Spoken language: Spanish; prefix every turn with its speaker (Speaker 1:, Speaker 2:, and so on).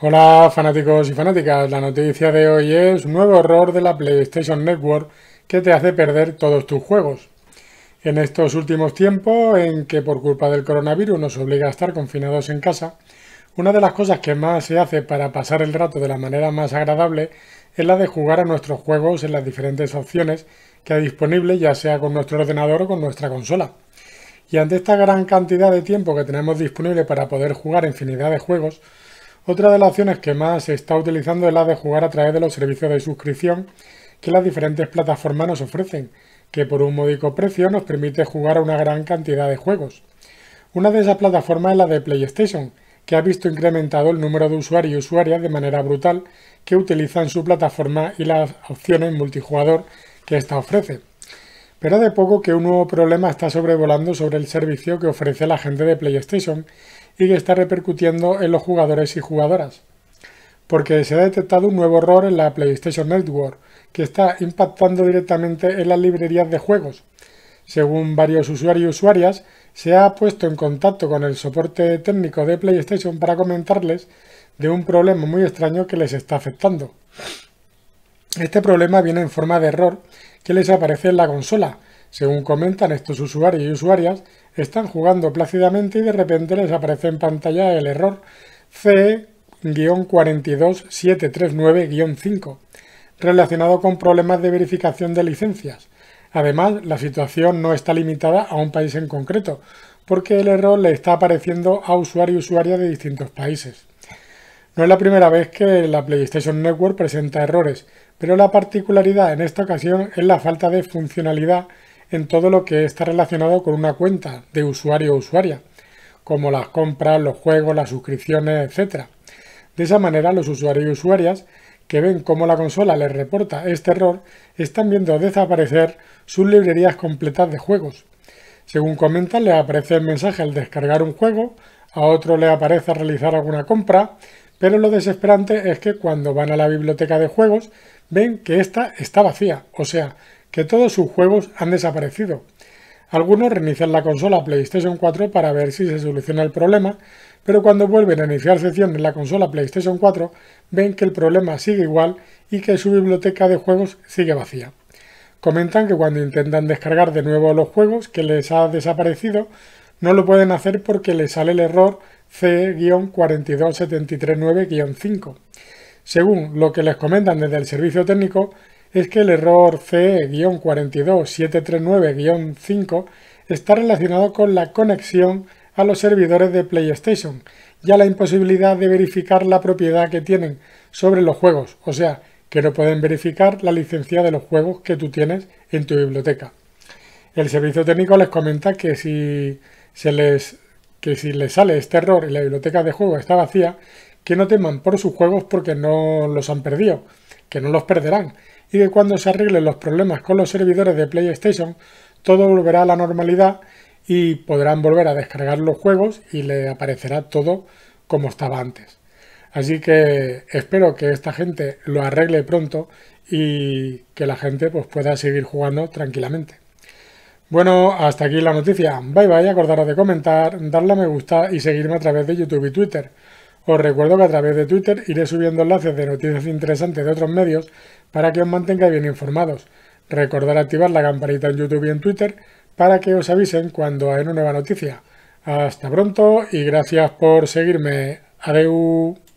Speaker 1: Hola fanáticos y fanáticas, la noticia de hoy es un nuevo error de la PlayStation Network que te hace perder todos tus juegos. En estos últimos tiempos en que por culpa del coronavirus nos obliga a estar confinados en casa, una de las cosas que más se hace para pasar el rato de la manera más agradable es la de jugar a nuestros juegos en las diferentes opciones que hay disponible ya sea con nuestro ordenador o con nuestra consola. Y ante esta gran cantidad de tiempo que tenemos disponible para poder jugar infinidad de juegos, otra de las opciones que más se está utilizando es la de jugar a través de los servicios de suscripción que las diferentes plataformas nos ofrecen, que por un módico precio nos permite jugar a una gran cantidad de juegos. Una de esas plataformas es la de PlayStation, que ha visto incrementado el número de usuarios y usuarias de manera brutal que utilizan su plataforma y las opciones multijugador que ésta ofrece. Pero de poco que un nuevo problema está sobrevolando sobre el servicio que ofrece la gente de PlayStation y que está repercutiendo en los jugadores y jugadoras. Porque se ha detectado un nuevo error en la PlayStation Network, que está impactando directamente en las librerías de juegos. Según varios usuarios y usuarias, se ha puesto en contacto con el soporte técnico de PlayStation para comentarles de un problema muy extraño que les está afectando. Este problema viene en forma de error que les aparece en la consola, según comentan estos usuarios y usuarias, están jugando plácidamente y de repente les aparece en pantalla el error CE-42739-5, relacionado con problemas de verificación de licencias. Además, la situación no está limitada a un país en concreto, porque el error le está apareciendo a usuarios y usuarias de distintos países. No es la primera vez que la PlayStation Network presenta errores, pero la particularidad en esta ocasión es la falta de funcionalidad en todo lo que está relacionado con una cuenta de usuario o usuaria, como las compras, los juegos, las suscripciones, etc. De esa manera, los usuarios y usuarias que ven cómo la consola les reporta este error están viendo desaparecer sus librerías completas de juegos. Según comentan, le aparece el mensaje al descargar un juego, a otro le aparece realizar alguna compra, pero lo desesperante es que cuando van a la biblioteca de juegos ven que esta está vacía, o sea, que todos sus juegos han desaparecido. Algunos reinician la consola PlayStation 4 para ver si se soluciona el problema, pero cuando vuelven a iniciar sesión en la consola PlayStation 4 ven que el problema sigue igual y que su biblioteca de juegos sigue vacía. Comentan que cuando intentan descargar de nuevo los juegos que les ha desaparecido, no lo pueden hacer porque les sale el error C-42739-5. Según lo que les comentan desde el servicio técnico, es que el error CE-42739-5 está relacionado con la conexión a los servidores de PlayStation, y a la imposibilidad de verificar la propiedad que tienen sobre los juegos, o sea, que no pueden verificar la licencia de los juegos que tú tienes en tu biblioteca. El servicio técnico les comenta que si se les que si les sale este error y la biblioteca de juegos está vacía, que no teman por sus juegos porque no los han perdido, que no los perderán y que cuando se arreglen los problemas con los servidores de PlayStation, todo volverá a la normalidad y podrán volver a descargar los juegos y le aparecerá todo como estaba antes. Así que espero que esta gente lo arregle pronto y que la gente pues, pueda seguir jugando tranquilamente. Bueno, hasta aquí la noticia. Bye bye, acordaros de comentar, darle a me gusta y seguirme a través de YouTube y Twitter. Os recuerdo que a través de Twitter iré subiendo enlaces de noticias interesantes de otros medios para que os mantengáis bien informados. Recordad activar la campanita en YouTube y en Twitter para que os avisen cuando hay una nueva noticia. Hasta pronto y gracias por seguirme. Adeu.